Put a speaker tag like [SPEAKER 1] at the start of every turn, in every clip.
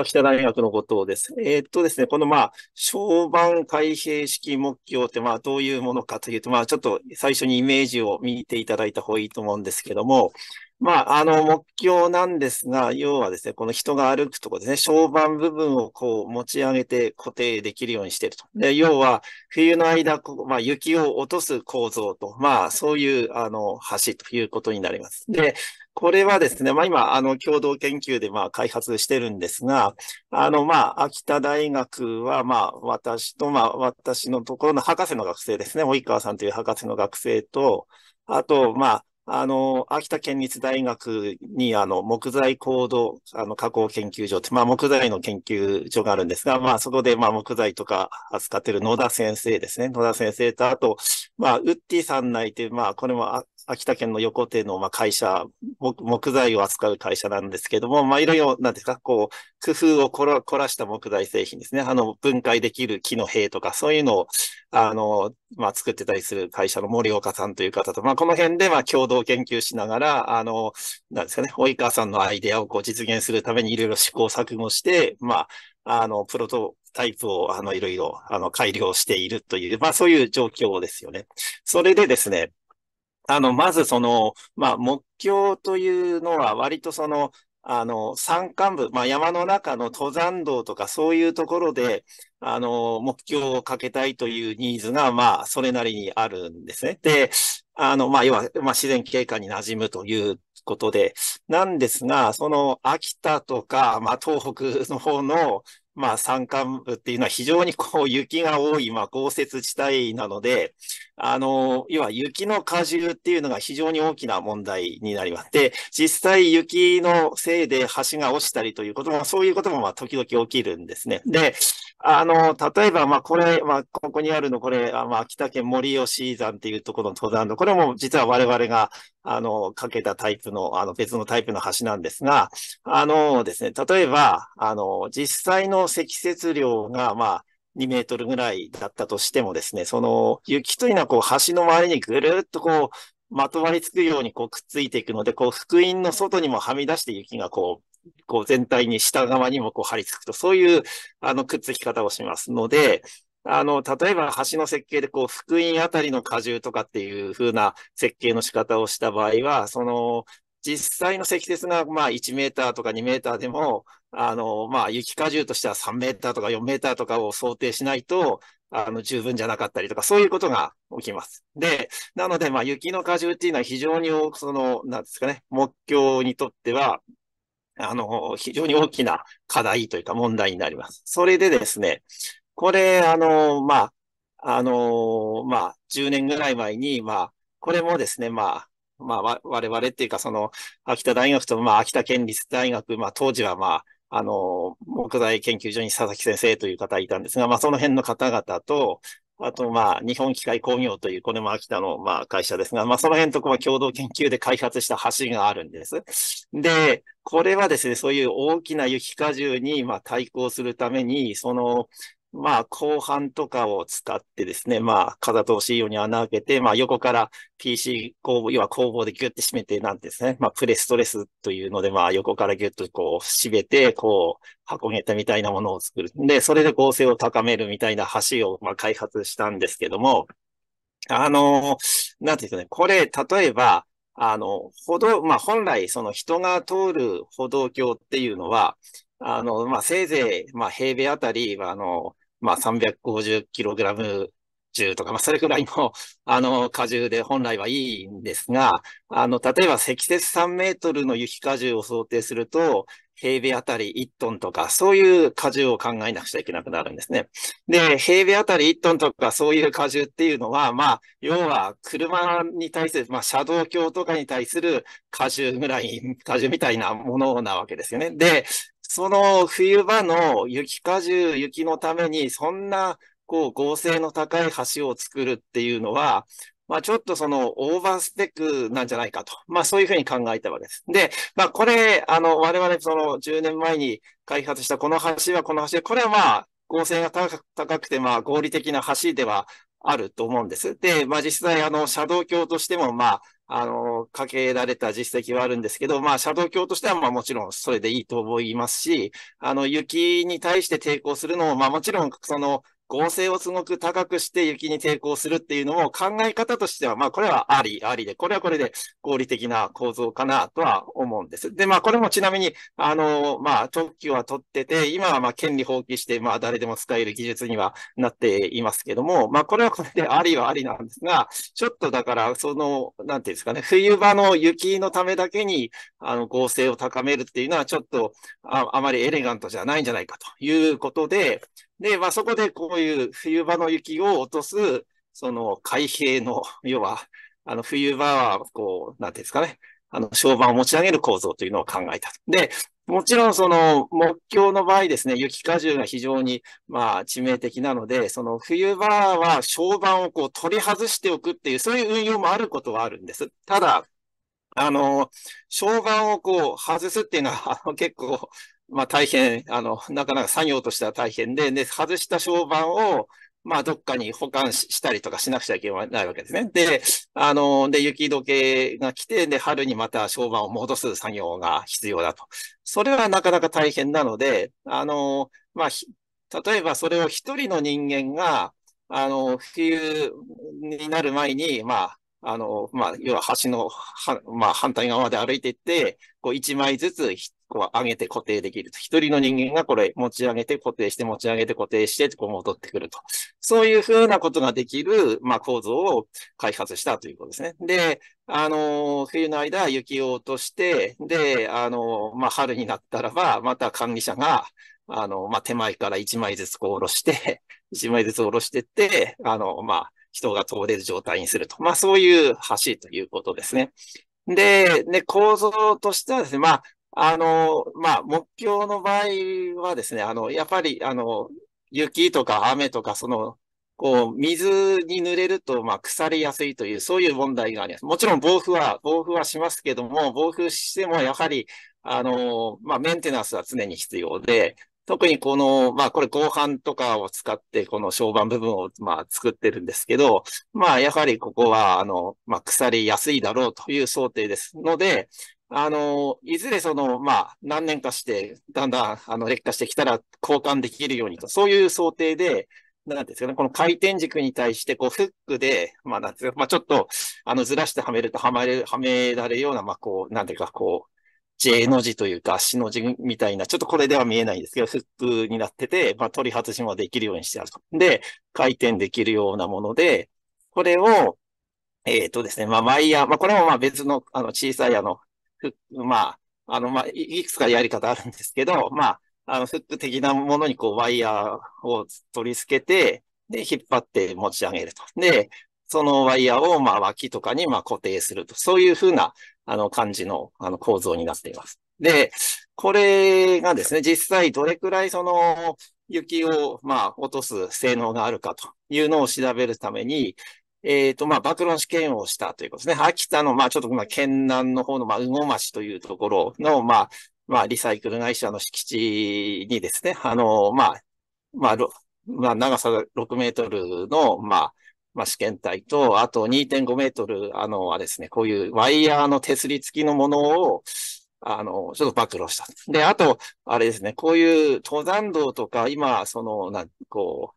[SPEAKER 1] 秋田大学のことをです。えー、っとですね、このまあ、小板開閉式目標ってまあ、どういうものかというと、まあ、ちょっと最初にイメージを見ていただいた方がいいと思うんですけども、まあ、あの、目標なんですが、要はですね、この人が歩くとこですね、小判部分をこう持ち上げて固定できるようにしていると。で、要は、冬の間、こまあ、雪を落とす構造と、まあ、そういう、あの、橋ということになります。で、これはですね、まあ今、あの、共同研究でまあ開発してるんですが、あの、まあ、秋田大学は、まあ、私と、まあ、私のところの博士の学生ですね、及川さんという博士の学生と、あと、まあ、あの、秋田県立大学に、あの、木材行動、あの、加工研究所って、まあ、木材の研究所があるんですが、まあ、そこで、まあ、木材とか扱ってる野田先生ですね、野田先生と、あと、まあ、ウッディさん内いう、まあ、これも秋田県の横手の、まあ、会社木、木材を扱う会社なんですけども、まあ、いろいろ、なんですか、こう、工夫を凝ら凝らした木材製品ですね。あの、分解できる木の塀とか、そういうのを、あの、まあ、作ってたりする会社の森岡さんという方と、まあ、この辺で、ま共同研究しながら、あの、なんですかね、及川さんのアイデアをこう実現するためにいろいろ試行錯誤して、まあ、あの、プロトタイプを、あの、いろいろ、あの、改良しているという、まあ、そういう状況ですよね。それでですね、あの、まずその、まあ、目標というのは割とその、あの、山間部、まあ、山の中の登山道とかそういうところで、あの、目標をかけたいというニーズが、まあ、それなりにあるんですね。で、あの、まあ、要は、まあ、自然経過に馴染むということで、なんですが、その、秋田とか、まあ、東北の方の、まあ、山間部っていうのは非常にこう雪が多い、まあ、豪雪地帯なので、あの、要は雪の荷重っていうのが非常に大きな問題になります。で、実際雪のせいで橋が落ちたりということも、そういうこともまあ時々起きるんですね。で、あの、例えば、まあ、これ、まあ、ここにあるの、これ、あまあ、秋田県森吉山っていうところの登山道、これも実は我々が、あの、かけたタイプの、あの、別のタイプの橋なんですが、あのですね、例えば、あの、実際の積雪量が、まあ、2メートルぐらいだったとしてもですね、その、雪というのは、こう、橋の周りにぐるっとこう、まとわりつくようにこうくっついていくので、こう、福音の外にもはみ出して雪がこう、こう全体に下側にもこう張り付くと、そういうあのくっつき方をしますので、あの、例えば橋の設計でこう、福音あたりの荷重とかっていう風な設計の仕方をした場合は、その、実際の積雪が、まあ、1メーターとか2メーターでも、あの、まあ、雪荷重としては3メーターとか4メーターとかを想定しないと、あの、十分じゃなかったりとか、そういうことが起きます。で、なので、まあ、雪の荷重っていうのは非常に、その、なんですかね、目標にとっては、あの、非常に大きな課題というか問題になります。それでですね、これ、あの、まあ、あの、まあ、10年ぐらい前に、まあ、これもですね、まあ、まあ、我々っていうか、その、秋田大学と、まあ、秋田県立大学、まあ、当時は、まあ、あの、木材研究所に佐々木先生という方いたんですが、まあ、その辺の方々と、あと、まあ、日本機械工業という、これも秋田の、まあ、会社ですが、まあ、その辺とこは共同研究で開発した橋があるんです。で、これはですね、そういう大きな雪荷重に、まあ、対抗するために、その、まあ、後半とかを使ってですね、まあ、風通し用に穴開けて、まあ、横から PC 工房、要は工房でギュッて締めてなんですね、まあ、プレストレスというので、まあ、横からギュッとこう、締めて、こう、箱げたみたいなものを作る。で、それで合成を高めるみたいな橋を、まあ、開発したんですけども、あの、なんていうかね、これ、例えば、あの、歩道、まあ、本来、その人が通る歩道橋っていうのは、あの、まあ、せいぜい、まあ、平米あたり、あの、まあ、350kg 重とか、まあ、それくらいの、あの、荷重で本来はいいんですが、あの、例えば積雪3メートルの雪荷重を想定すると、平米あたり1トンとか、そういう荷重を考えなくちゃいけなくなるんですね。で、平米あたり1トンとか、そういう荷重っていうのは、まあ、要は車に対する、まあ、車道橋とかに対する荷重ぐらい、荷重みたいなものなわけですよね。で、その冬場の雪荷重、雪のために、そんな、こう、合成の高い橋を作るっていうのは、まあ、ちょっとそのオーバースペックなんじゃないかと。まあ、そういうふうに考えたわけです。で、まあ、これ、あの、我々その10年前に開発したこの橋はこの橋で、これはまあ、合成が高くて、まあ、合理的な橋ではあると思うんです。で、まあ、実際、あの、車道橋としても、まあ、あの、かけられた実績はあるんですけど、まあ、シャドウ教としては、まあ、もちろんそれでいいと思いますし、あの、雪に対して抵抗するのも、まあ、もちろん、その、合成をすごく高くして雪に抵抗するっていうのも考え方としては、まあこれはあり、ありで、これはこれで合理的な構造かなとは思うんです。で、まあこれもちなみに、あの、まあ特許は取ってて、今はまあ権利放棄して、まあ誰でも使える技術にはなっていますけども、まあこれはこれでありはありなんですが、ちょっとだからその、なんていうんですかね、冬場の雪のためだけに、あの合成を高めるっていうのはちょっとああまりエレガントじゃないんじゃないかということで、で、まあ、そこでこういう冬場の雪を落とす、その開閉の、要は、あの冬場は、こう、なんていうんですかね、あの、昇板を持ち上げる構造というのを考えた。で、もちろんその木橋の場合ですね、雪荷重が非常にまあ致命的なので、その冬場は昇板をこう取り外しておくっていう、そういう運用もあることはあるんです。ただ、あの、昇板をこう外すっていうのは、あの結構、まあ大変、あの、なかなか作業としては大変で、で、外した床版を、まあ、どっかに保管したりとかしなくちゃいけないわけですね。で、あの、で、雪解けが来て、で、春にまた床板を戻す作業が必要だと。それはなかなか大変なので、あの、まあ、例えばそれを一人の人間が、あの、冬になる前に、まあ、あの、まあ、要は橋の、はまあ、反対側まで歩いていって、こう、一枚ずつこう上げて固定できると。一人の人間がこれ持ち上げて固定して持ち上げて固定して、こう戻ってくると。そういうふうなことができる、まあ、構造を開発したということですね。で、あの、冬の間雪を落として、で、あの、まあ、春になったらば、また管理者が、あの、まあ、手前から一枚ずつこう下ろして、一枚ずつ下ろしてって、あの、まあ、人が通れる状態にすると。まあ、そういう橋ということですね。で、ね、構造としてはですね、まあ、あの、まあ、目標の場合はですね、あの、やっぱり、あの、雪とか雨とか、その、こう、水に濡れると、まあ、腐りやすいという、そういう問題があります。もちろん防腐は、防腐はしますけども、防腐しても、やはり、あの、まあ、メンテナンスは常に必要で、特にこの、まあ、これ合板とかを使って、この床板部分を、まあ、作ってるんですけど、まあ、やはりここは、あの、まあ、腐りやすいだろうという想定ですので、あの、いずれその、まあ、何年かして、だんだん、あの、劣化してきたら交換できるようにと、そういう想定で、なんですかね、この回転軸に対して、こう、フックで、まあ、なんですか、まあ、ちょっと、あの、ずらしてはめると、はまれる、はめられるような、まあ、こう、なんていうか、こう、J の字というか、足の字みたいな、ちょっとこれでは見えないんですけど、フックになってて、まあ、取り外しもできるようにしてあると。で、回転できるようなもので、これを、えっ、ー、とですね、まあ、マイヤー、まあ、これもまあ別の、あの、小さい、あの、まあ、あの、まあ、いくつかやり方あるんですけど、まあ、あの、フック的なものにこう、ワイヤーを取り付けて、で、引っ張って持ち上げると。で、そのワイヤーを、まあ、脇とかに、まあ、固定すると。そういうふうな、あの、感じの、あの、構造になっています。で、これがですね、実際どれくらいその、雪を、まあ、落とす性能があるかというのを調べるために、えっ、ー、と、まあ、暴露試験をしたということですね。秋田の、まあ、ちょっと、まあ、県南の方の、まあ、うご町というところの、まあ、まあ、リサイクル会社の敷地にですね、あの、まあ、まあ、まあ、長さ6メートルの、まあ、まあ、試験体と、あと2.5メートル、あの、はですね、こういうワイヤーの手すり付きのものを、あの、ちょっと暴露した。で、あと、あれですね、こういう登山道とか、今、その、なん、こ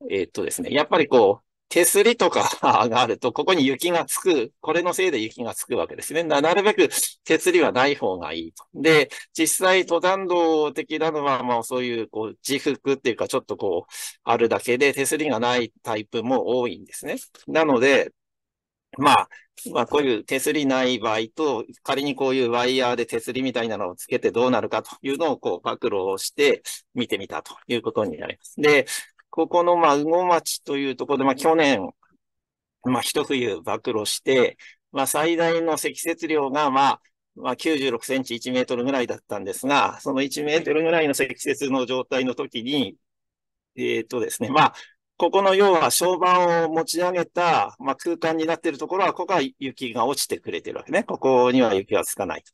[SPEAKER 1] う、えー、っとですね、やっぱりこう、手すりとかがあると、ここに雪がつく、これのせいで雪がつくわけですね。なるべく手すりはない方がいいと。で、実際登山道的なのは、まあそういう、こう、自服っていうか、ちょっとこう、あるだけで手すりがないタイプも多いんですね。なので、まあ、まあ、こういう手すりない場合と、仮にこういうワイヤーで手すりみたいなのをつけてどうなるかというのをこう暴露をして見てみたということになります。で、ここの、まあ、魚町というところで、まあ、去年、まあ、一冬暴露して、まあ、最大の積雪量が、まあ、まあ、96センチ1メートルぐらいだったんですが、その1メートルぐらいの積雪の状態の時に、えっ、ー、とですね、まあ、ここの要は床板を持ち上げた、まあ、空間になっているところは、ここは雪が落ちてくれてるわけね。ここには雪がつかないと。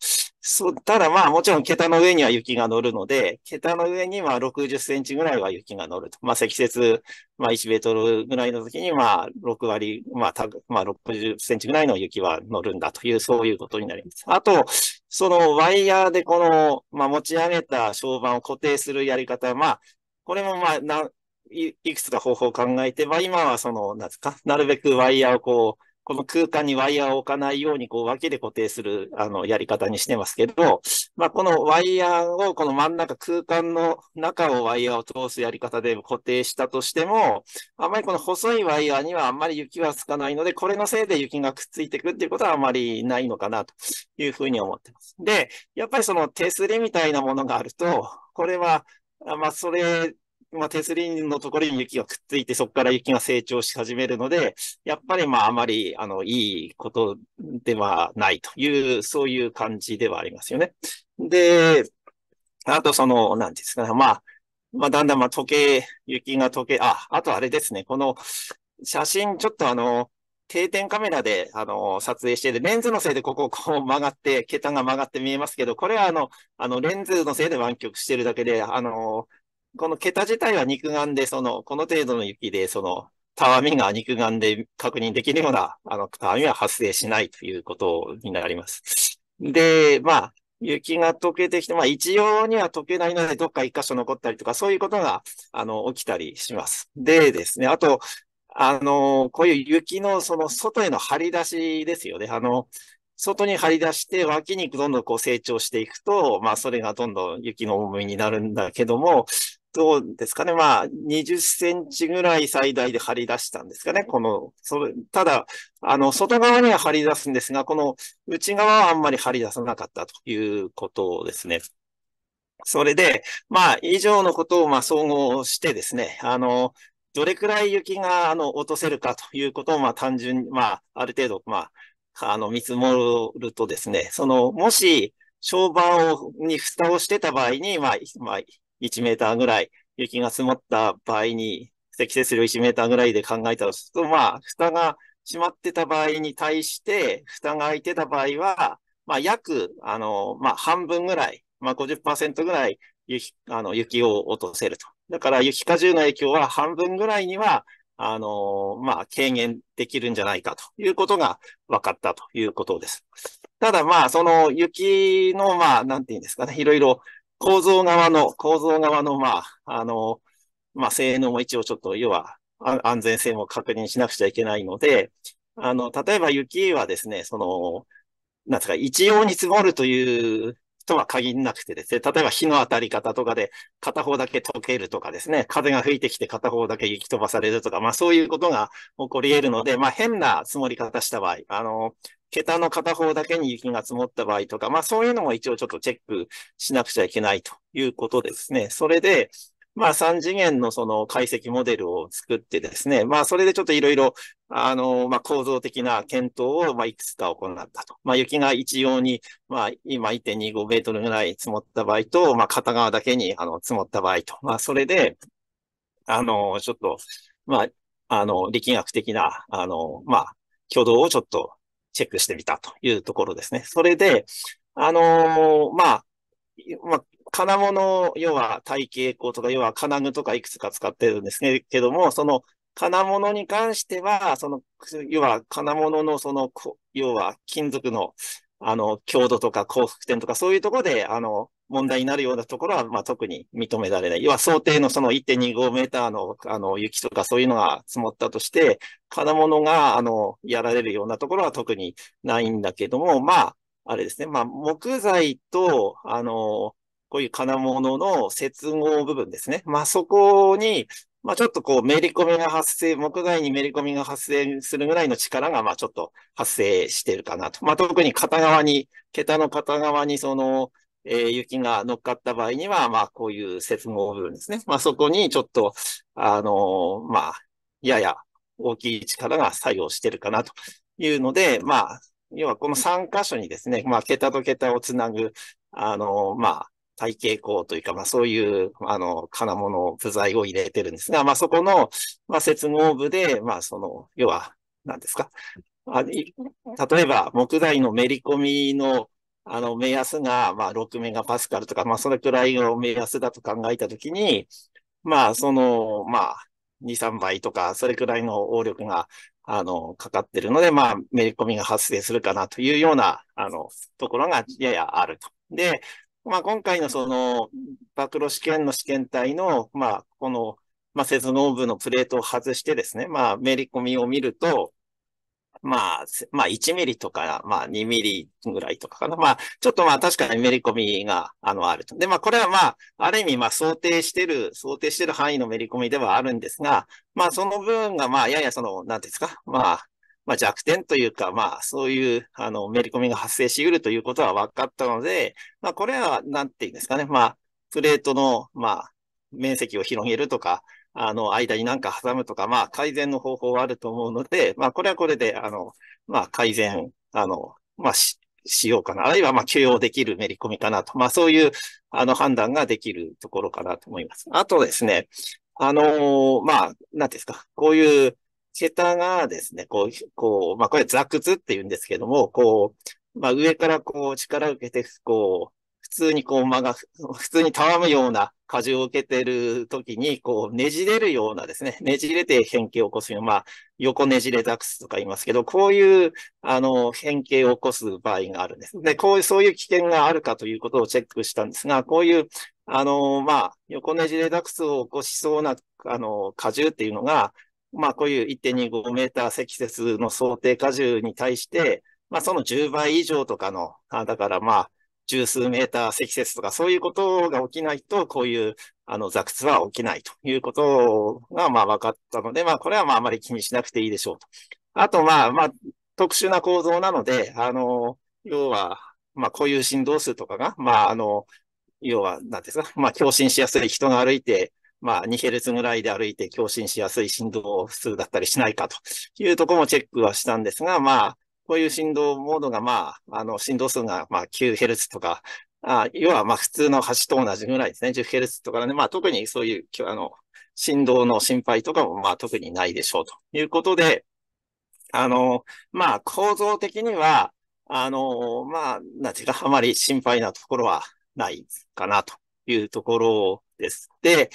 [SPEAKER 1] そう、ただまあもちろん桁の上には雪が乗るので、桁の上にまあ60センチぐらいは雪が乗ると。まあ積雪、まあ1メートルぐらいの時にまあ6割、まあたまあ60センチぐらいの雪は乗るんだという、そういうことになります。あと、そのワイヤーでこの、まあ持ち上げた床板を固定するやり方、まあ、これもまあない、いくつか方法を考えて、まあ今はその、なんですか、なるべくワイヤーをこう、この空間にワイヤーを置かないように、こう、脇で固定する、あの、やり方にしてますけど、まあ、このワイヤーを、この真ん中、空間の中をワイヤーを通すやり方で固定したとしても、あんまりこの細いワイヤーにはあんまり雪はつかないので、これのせいで雪がくっついてくっていうことはあまりないのかな、というふうに思ってます。で、やっぱりその手すりみたいなものがあると、これは、まあ、それまあ、手すりのところに雪がくっついて、そこから雪が成長し始めるので、やっぱりまあ、あまり、あの、いいことではないという、そういう感じではありますよね。で、あとその、なんですかね、まあ、まあ、だんだんまあ、溶け、雪が溶け、あ、あとあれですね、この、写真、ちょっとあの、定点カメラで、あの、撮影してレンズのせいでこここう曲がって、桁が曲がって見えますけど、これはあの、あの、レンズのせいで湾曲してるだけで、あの、この桁自体は肉眼で、その、この程度の雪で、その、たわみが肉眼で確認できるような、あの、たわみは発生しないということになります。で、まあ、雪が溶けてきて、まあ一様には溶けないので、どっか一箇所残ったりとか、そういうことが、あの、起きたりします。でですね、あと、あの、こういう雪のその外への張り出しですよね。あの、外に張り出して脇にどんどんこう成長していくと、まあそれがどんどん雪の重みになるんだけども、どうですかね。まあ、20センチぐらい最大で張り出したんですかね。この、それ、ただ、あの、外側には張り出すんですが、この内側はあんまり張り出さなかったということですね。それで、まあ、以上のことを、まあ、総合してですね、あの、どれくらい雪が、あの、落とせるかということを、まあ、単純に、まあ、ある程度、まあ、あの、見積もるとですね、その、もし、商売に蓋をしてた場合に、まあ、まあ、1メーターぐらい、雪が積もった場合に、積雪量1メーターぐらいで考えたら、すると、まあ、蓋が閉まってた場合に対して、蓋が開いてた場合は、まあ、約、あの、まあ、半分ぐらい、まあ50、50%ぐらい雪、あの、雪を落とせると。だから、雪荷重の影響は半分ぐらいには、あの、まあ、軽減できるんじゃないかということが分かったということです。ただ、まあ、その雪の、まあ、なんていうんですかね、いろいろ構造側の、構造側の、まあ、あの、まあ、性能も一応ちょっと、要は、安全性も確認しなくちゃいけないので、あの、例えば雪はですね、その、なんですか、一様に積もるというとは限らなくてですね、例えば火の当たり方とかで片方だけ溶けるとかですね、風が吹いてきて片方だけ雪飛ばされるとか、まあそういうことが起こり得るので、まあ変な積もり方した場合、あの、桁の片方だけに雪が積もった場合とか、まあそういうのも一応ちょっとチェックしなくちゃいけないということですね。それで、まあ3次元のその解析モデルを作ってですね、まあそれでちょっといろいろ、あの、まあ構造的な検討を、まあいくつか行ったと。まあ雪が一様に、まあ今1.25メートルぐらい積もった場合と、まあ片側だけにあの積もった場合と。まあそれで、あの、ちょっと、まあ、あの、力学的な、あの、まあ、挙動をちょっとチェックしてみたというところですね。それで、あのまあ、まあ、金物、要は体系工とか、要は金具とかいくつか使ってるんですけども、その金物に関しては、その、要は金物のその、要は金属の、あの、強度とか幸福点とか、そういうところで、あの、問題になるようなところは、まあ、特に認められない。要は想定のその1.25メーターの、あの、雪とかそういうのが積もったとして、金物が、あの、やられるようなところは特にないんだけども、まあ、あれですね。まあ、木材と、あの、こういう金物の接合部分ですね。まあ、そこに、まあ、ちょっとこう、めり込みが発生、木材にめり込みが発生するぐらいの力が、まあ、ちょっと発生してるかなと。まあ、特に片側に、桁の片側に、その、えー、雪が乗っかった場合には、まあ、こういう接合部分ですね。まあ、そこにちょっと、あのー、まあ、やや大きい力が作用してるかなというので、まあ、要はこの3箇所にですね、まあ、桁と桁をつなぐ、あのー、まあ、体系工というか、まあそういう、あの、金物、部材を入れてるんですが、まあそこの、まあ接合部で、まあその、要は、何ですか。あ例えば、木材のめり込みの、あの、目安が、まあ6メガパスカルとか、まあそれくらいの目安だと考えたときに、まあその、まあ、2、3倍とか、それくらいの応力が、あの、かかってるので、まあ、めり込みが発生するかなというような、あの、ところがややあると。で、まあ、今回のその、暴露試験の試験体の、まあ、この、まあ、接合部のプレートを外してですね、まあ、めり込みを見ると、まあ、まあ、1ミリとか、まあ、2ミリぐらいとかかな。まあ、ちょっとまあ、確かにめり込みが、あの、あると。で、まあ、これはまあ、ある意味、まあ、想定してる、想定してる範囲のめり込みではあるんですが、まあ、その分が、まあ、ややその、なんですか、まあ、まあ、弱点というか、まあ、そういう、あの、めり込みが発生し得るということは分かったので、まあ、これは、なんて言うんですかね、まあ、プレートの、まあ、面積を広げるとか、あの、間になんか挟むとか、まあ、改善の方法はあると思うので、まあ、これはこれで、あの、まあ、改善、あの、まあし、しようかな。あるいは、まあ、許容できるめり込みかなと。まあ、そういう、あの、判断ができるところかなと思います。あとですね、あのー、まあ、なんですか、こういう、桁がですね、こう、こう、まあ、これ、座屈って言うんですけども、こう、まあ、上からこう、力を受けて、こう、普通にこう、間が、普通にたわむような荷重を受けてる時に、こう、ねじれるようなですね、ねじれて変形を起こすような、まあ、横ねじれザクスとか言いますけど、こういう、あの、変形を起こす場合があるんです。で、こういう、そういう危険があるかということをチェックしたんですが、こういう、あの、まあ、横ねじれダクスを起こしそうな、あの、荷重っていうのが、まあ、こういう1.25メーター積雪の想定荷重に対して、まあ、その10倍以上とかの、あだからまあ、十数メーター積雪とか、そういうことが起きないと、こういう、あの、座屈は起きないということが、まあ、分かったので、まあ、これはまあ、あまり気にしなくていいでしょうと。あと、まあ、まあ、特殊な構造なので、あの、要は、まあ、こういう振動数とかが、まあ、あの、要は、なんですか、まあ、共振しやすい人が歩いて、まあ、2ルツぐらいで歩いて共振しやすい振動数だったりしないかというところもチェックはしたんですが、まあ、こういう振動モードが、まあ、あの、振動数が、まあ、9ルツとか、あ要は、まあ、普通の8と同じぐらいですね。1 0ルツとかね、まあ、特にそういう、あの、振動の心配とかも、まあ、特にないでしょうということで、あの、まあ、構造的には、あの、まあ、なんていうか、あまり心配なところはないかなというところです。で、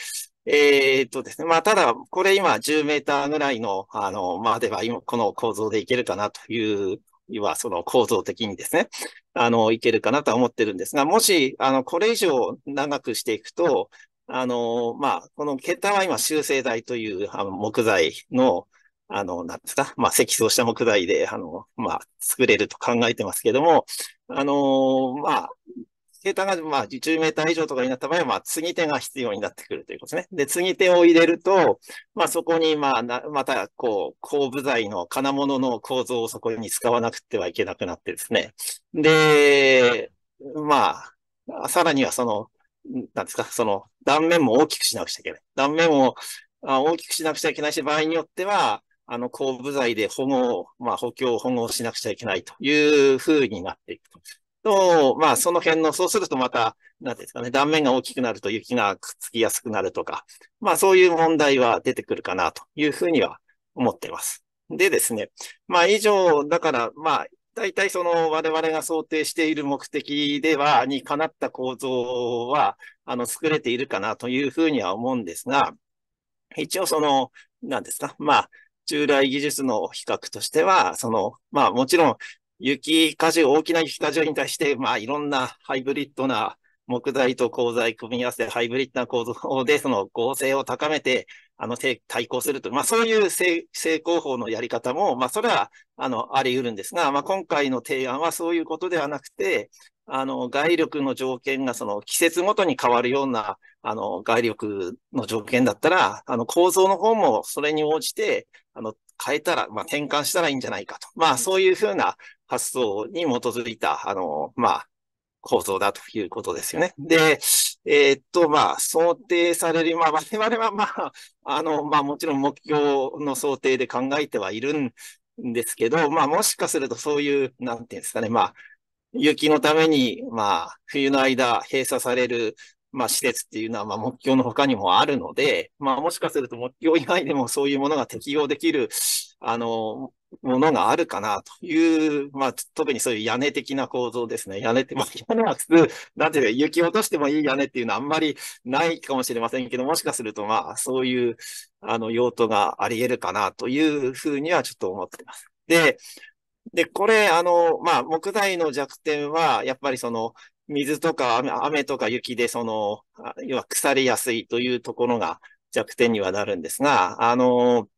[SPEAKER 1] えー、っとですね。まあ、ただ、これ今10メーターぐらいの、あの、までは今、この構造でいけるかなという、要はその構造的にですね、あの、いけるかなとは思ってるんですが、もし、あの、これ以上長くしていくと、あの、まあ、この桁は今修正材というあの木材の、あの、なんですか、まあ、積層した木材で、あの、まあ、作れると考えてますけども、あの、まあ、ータが、まあ、10メーター以上とかになった場合は、まあ、継ぎ手が必要になってくるということですね。で、継ぎ手を入れると、まあ、そこに、まあ、また、こう、後部材の金物の構造をそこに使わなくてはいけなくなってですね。で、まあ、さらにはその、なんですか、その、断面も大きくしなくちゃいけない。断面を大きくしなくちゃいけないし、場合によっては、あの、後部材で保護を、まあ、補強を保護しなくちゃいけないというふうになっていくと。と、まあ、その辺の、そうするとまた、なんですかね、断面が大きくなると雪がくっつきやすくなるとか、まあ、そういう問題は出てくるかなというふうには思っています。でですね、まあ、以上、だから、まあ、大体その我々が想定している目的では、にかなった構造は、あの、作れているかなというふうには思うんですが、一応その、なんですか、まあ、従来技術の比較としては、その、まあもちろん雪火事、大きな雪火事に対して、まあ、いろんなハイブリッドな木材と鋼材組み合わせてハイブリッドな構造で、その合成を高めて、あの、対抗すると。まあ、そういう成功法のやり方も、まあ、それは、あの、あり得るんですが、まあ、今回の提案はそういうことではなくて、あの、外力の条件がその季節ごとに変わるような、あの、外力の条件だったら、あの、構造の方もそれに応じて、あの、変えたら、まあ、転換したらいいんじゃないかと。まあ、そういうふうな、発想に基づいた、あの、まあ、構造だということですよね。で、えー、っと、まあ、想定される、まあ、我々は、まあ、あの、まあ、もちろん目標の想定で考えてはいるんですけど、まあ、もしかするとそういう、なんていうんですかね、まあ、雪のために、まあ、冬の間閉鎖される、まあ、施設っていうのは、まあ、目標の他にもあるので、まあ、もしかすると目標以外でもそういうものが適用できる、あの、ものがあるかなという、まあ、特にそういう屋根的な構造ですね。屋根って、まあ、屋根は普通、なんていうか、雪落としてもいい屋根っていうのはあんまりないかもしれませんけど、もしかすると、まあ、そういう、あの、用途があり得るかなというふうにはちょっと思ってます。で、で、これ、あの、まあ、木材の弱点は、やっぱりその、水とか雨とか雪で、その、要は腐りやすいというところが弱点にはなるんですが、あの、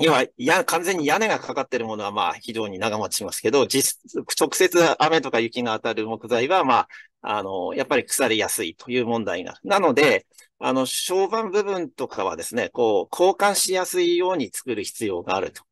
[SPEAKER 1] 今、や、完全に屋根がかかってるものは、まあ、非常に長持ちしますけど、実、直接雨とか雪が当たる木材は、まあ、あの、やっぱり腐りやすいという問題が。なので、あの、床板部分とかはですね、こう、交換しやすいように作る必要があると。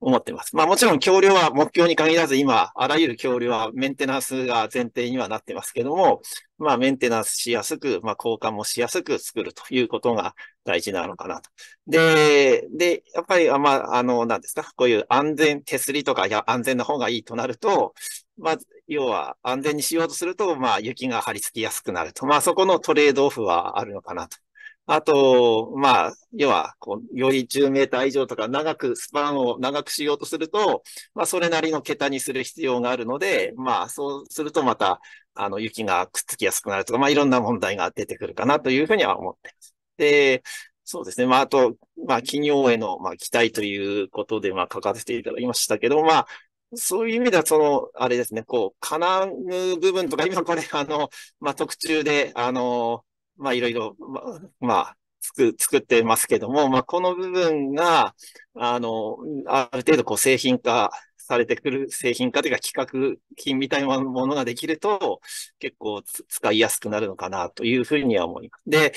[SPEAKER 1] 思ってます。まあもちろん橋梁は目標に限らず今、あらゆる橋梁はメンテナンスが前提にはなってますけども、まあメンテナンスしやすく、まあ交換もしやすく作るということが大事なのかなと。で、で、やっぱり、まあ、あの、なんですか、こういう安全、手すりとかや安全な方がいいとなると、まあ、要は安全にしようとすると、まあ雪が張り付きやすくなると。まあそこのトレードオフはあるのかなと。あと、まあ、要は、こう、より10メーター以上とか長く、スパンを長くしようとすると、まあ、それなりの桁にする必要があるので、まあ、そうするとまた、あの、雪がくっつきやすくなるとか、まあ、いろんな問題が出てくるかなというふうには思ってます。で、そうですね。まあ、あと、まあ、企業への、まあ、期待ということで、まあ、書かせていただきましたけど、まあ、そういう意味では、その、あれですね、こう、金具う部分とか、今これ、あの、まあ、特注で、あの、まあいろいろ、まあ、まあ、作、作ってますけども、まあこの部分が、あの、ある程度こう製品化されてくる、製品化というか企画品みたいなものができると、結構使いやすくなるのかなというふうには思います。で、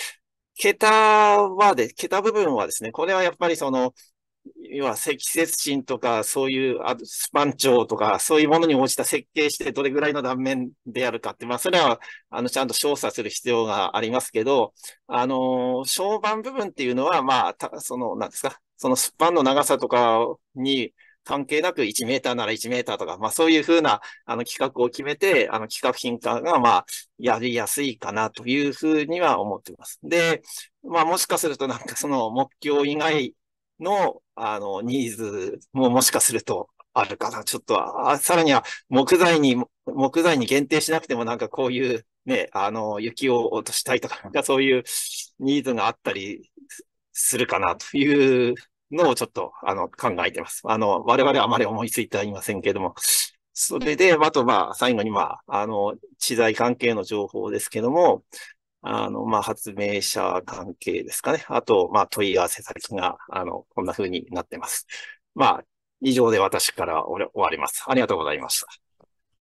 [SPEAKER 1] 桁はで、桁部分はですね、これはやっぱりその、要は積雪心とか、そういう、あスパン長とか、そういうものに応じた設計してどれぐらいの断面でやるかって、まあ、それは、あの、ちゃんと調査する必要がありますけど、あの、床板部分っていうのは、まあ、その、なんですか、そのスパンの長さとかに関係なく1メーターなら1メーターとか、まあ、そういうふうな、あの、企画を決めて、あの、企画品化が、まあ、やりやすいかなというふうには思っています。で、まあ、もしかするとなんかその目標以外の、あの、ニーズももしかするとあるかな。ちょっと、あさらには木材に、木材に限定しなくてもなんかこういうね、あの、雪を落としたいとか、なんかそういうニーズがあったりするかなというのをちょっと、あの、考えてます。あの、我々はあまり思いついてはいませんけども。それで、あとまあ、最後にまあ、あの、知財関係の情報ですけども、あの、まあ、発明者関係ですかね。あと、まあ、問い合わせ先が、あの、こんな風になってます。まあ、以上で私から終わります。ありがとうございました。